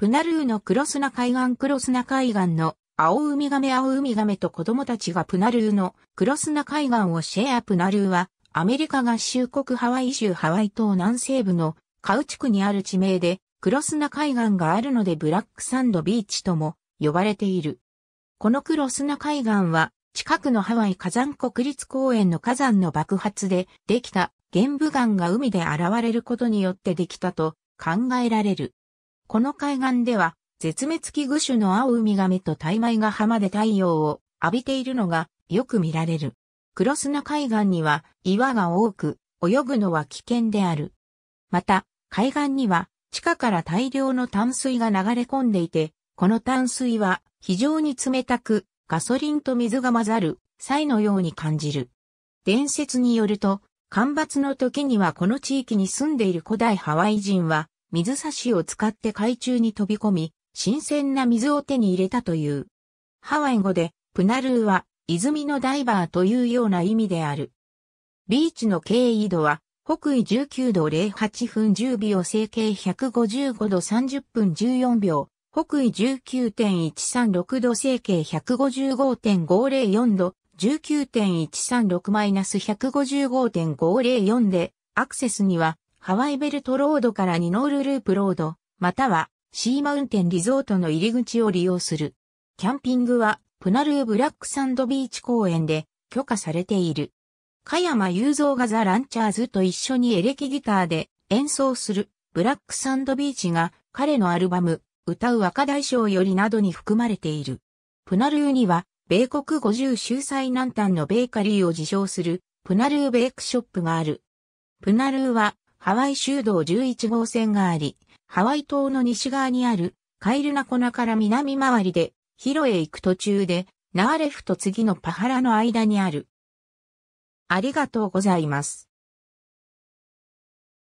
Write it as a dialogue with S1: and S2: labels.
S1: プナルーのクロスナ海岸クロスナ海岸の青ウミガメ青ウミガメと子供たちがプナルーのクロスナ海岸をシェアプナルーはアメリカ合衆国ハワイ州ハワイ島南西部のカウチ区にある地名でクロスナ海岸があるのでブラックサンドビーチとも呼ばれている。このクロスナ海岸は近くのハワイ火山国立公園の火山の爆発でできた玄武岩が海で現れることによってできたと考えられる。この海岸では、絶滅危惧種の青ウミガメとタイマイが浜で太陽を浴びているのがよく見られる。黒砂海岸には岩が多く、泳ぐのは危険である。また、海岸には地下から大量の淡水が流れ込んでいて、この淡水は非常に冷たく、ガソリンと水が混ざる、際のように感じる。伝説によると、干ばつの時にはこの地域に住んでいる古代ハワイ人は、水差しを使って海中に飛び込み、新鮮な水を手に入れたという。ハワイ語で、プナルーは、泉のダイバーというような意味である。ビーチの経緯度は、北緯19度08分10秒整形155度30分14秒、北緯19.136度整形155.504度、19.136-155.504で、アクセスにはハワイベルトロードからニノールループロード、またはシーマウンテンリゾートの入り口を利用する。キャンピングはプナルーブラックサンドビーチ公園で許可されている。加山雄三がザ・ランチャーズと一緒にエレキギターで演奏するブラックサンドビーチが彼のアルバム歌う若大将よりなどに含まれている。プナルーには米国50州最南端のベーカリーを自称するプナルーベークショップがある。プナルーはハワイ州道11号線があり、ハワイ島の西側にあるカイルナコナから南回りで、ヒロへ行く途中で、ナーレフと次のパハラの間にある。ありがとうございます。